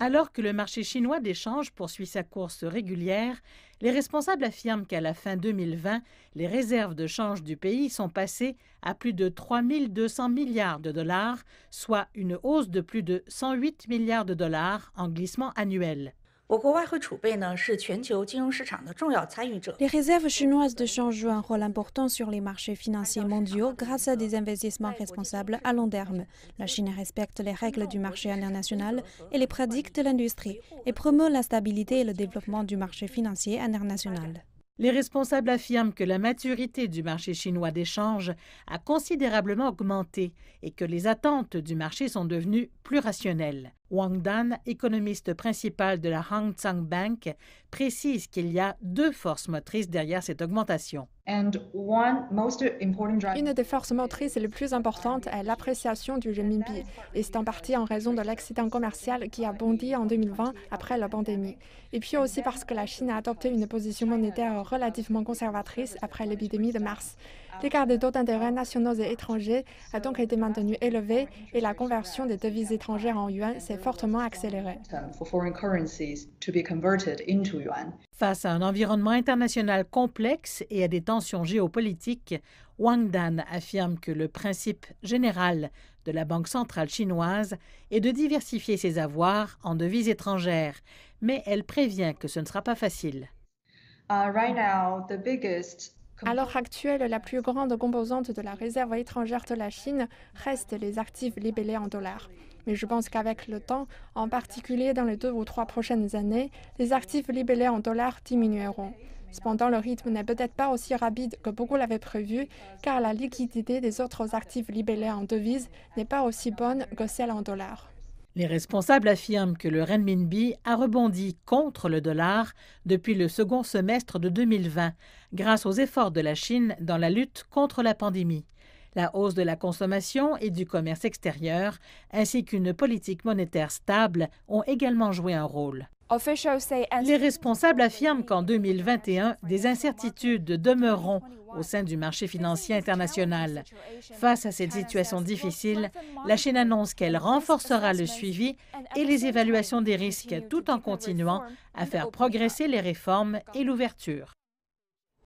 Alors que le marché chinois d'échange poursuit sa course régulière, les responsables affirment qu'à la fin 2020, les réserves de change du pays sont passées à plus de 3 200 milliards de dollars, soit une hausse de plus de 108 milliards de dollars en glissement annuel. Les réserves chinoises de change jouent un rôle important sur les marchés financiers mondiaux grâce à des investissements responsables à long terme. La Chine respecte les règles du marché international et les pratiques de l'industrie et promeut la stabilité et le développement du marché financier international. Les responsables affirment que la maturité du marché chinois d'échange a considérablement augmenté et que les attentes du marché sont devenues plus rationnelles. Wang Dan, économiste principal de la Hang Seng Bank, précise qu'il y a deux forces motrices derrière cette augmentation. Une des forces motrices les plus importantes est l'appréciation du renminbi, et c'est en partie en raison de l'accident commercial qui a bondi en 2020 après la pandémie. Et puis aussi parce que la Chine a adopté une position monétaire relativement conservatrice après l'épidémie de mars. L'écart des taux d'intérêt nationaux et étrangers a donc été maintenu élevé et la conversion des devises étrangères en yuan s'est fortement accélérée. Face à un environnement international complexe et à des tensions géopolitiques, Wang Dan affirme que le principe général de la Banque centrale chinoise est de diversifier ses avoirs en devises étrangères, mais elle prévient que ce ne sera pas facile. Uh, à l'heure actuelle, la plus grande composante de la réserve étrangère de la Chine reste les actifs libellés en dollars. Mais je pense qu'avec le temps, en particulier dans les deux ou trois prochaines années, les actifs libellés en dollars diminueront. Cependant, le rythme n'est peut-être pas aussi rapide que beaucoup l'avaient prévu, car la liquidité des autres actifs libellés en devises n'est pas aussi bonne que celle en dollars. Les responsables affirment que le renminbi a rebondi contre le dollar depuis le second semestre de 2020 grâce aux efforts de la Chine dans la lutte contre la pandémie la hausse de la consommation et du commerce extérieur, ainsi qu'une politique monétaire stable, ont également joué un rôle. Les responsables affirment qu'en 2021, des incertitudes demeureront au sein du marché financier international. Face à cette situation difficile, la Chine annonce qu'elle renforcera le suivi et les évaluations des risques tout en continuant à faire progresser les réformes et l'ouverture.